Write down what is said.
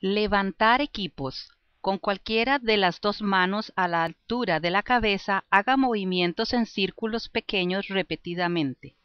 levantar equipos. Con cualquiera de las dos manos a la altura de la cabeza haga movimientos en círculos pequeños repetidamente.